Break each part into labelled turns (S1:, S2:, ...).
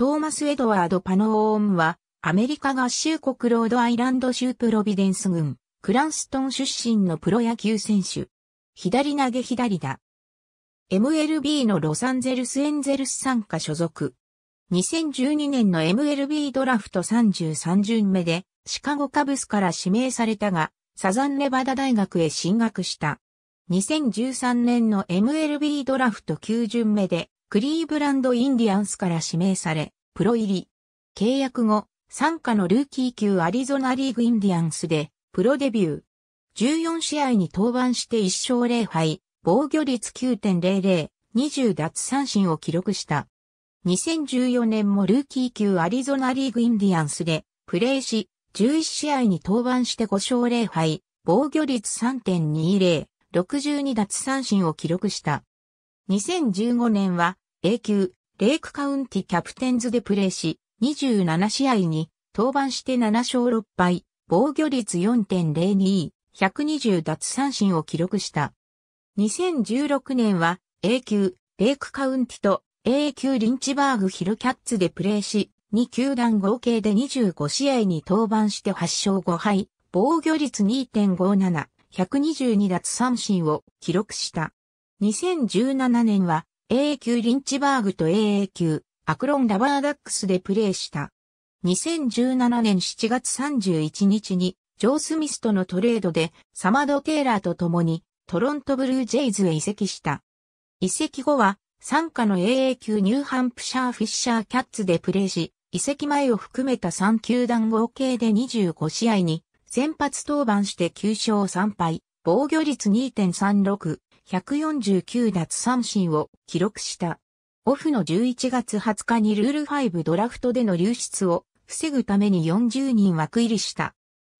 S1: トーマス・エドワード・パノーンは、アメリカ合衆国ロードアイランド州プロビデンス郡、クランストン出身のプロ野球選手。左投げ左だ。MLB のロサンゼルス・エンゼルス参加所属。2012年の MLB ドラフト33巡目で、シカゴカブスから指名されたが、サザンネバダ大学へ進学した。2013年の MLB ドラフト9巡目で、クリーブランド・インディアンスから指名され、プロ入り。契約後、参加のルーキー級アリゾナリーグインディアンスで、プロデビュー。14試合に登板して1勝0敗、防御率9.00、20奪三振を記録した。2014年もルーキー級アリゾナリーグインディアンスで、プレーし、11試合に登板して5勝0敗、防御率3.20、62奪三振を記録した。2015年は A 級、レイクカウンティキャプテンズでプレーし、27試合に登板して7勝6敗、防御率4.02、120奪三振を記録した。2016年は A 級、レイクカウンティと A 級リンチバーグヒルキャッツでプレーし、2球団合計で25試合に登板して8勝5敗、防御率2.57、122奪三振を記録した。2017年は AA 級リンチバーグと AA 級アクロンラバーダックスでプレーした。2017年7月31日にジョー・スミスとのトレードでサマド・テイラーと共にトロントブルージェイズへ移籍した。移籍後は参加の AA 級ニューハンプシャー・フィッシャー・キャッツでプレーし、移籍前を含めた3球団合計で25試合に先発登板して9勝3敗、防御率2.36、149奪三振を記録した。オフの11月20日にルール5ドラフトでの流出を防ぐために40人枠入りした。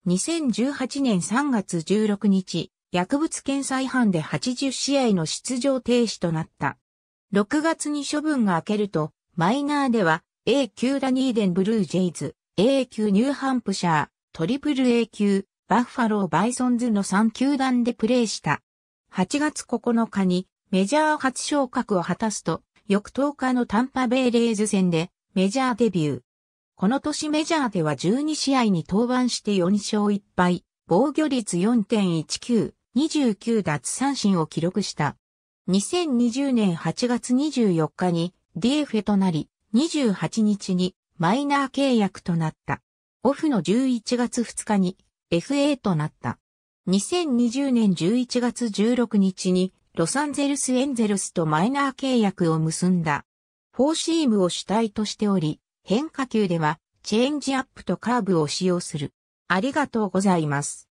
S1: 2018年3月16日、薬物検査違反で80試合の出場停止となった。6月に処分が明けると、マイナーでは A 級ダニーデンブルージェイズ、A 級ニューハンプシャー、トリプル A 級、バッファローバイソンズの3球団でプレーした。8月9日にメジャー初昇格を果たすと、翌10日のタンパベイレーズ戦でメジャーデビュー。この年メジャーでは12試合に登板して4勝1敗、防御率4.19、29奪三振を記録した。2020年8月24日に DF となり、28日にマイナー契約となった。オフの11月2日に FA となった。2020年11月16日にロサンゼルスエンゼルスとマイナー契約を結んだ。フォーシームを主体としており、変化球ではチェンジアップとカーブを使用する。ありがとうございます。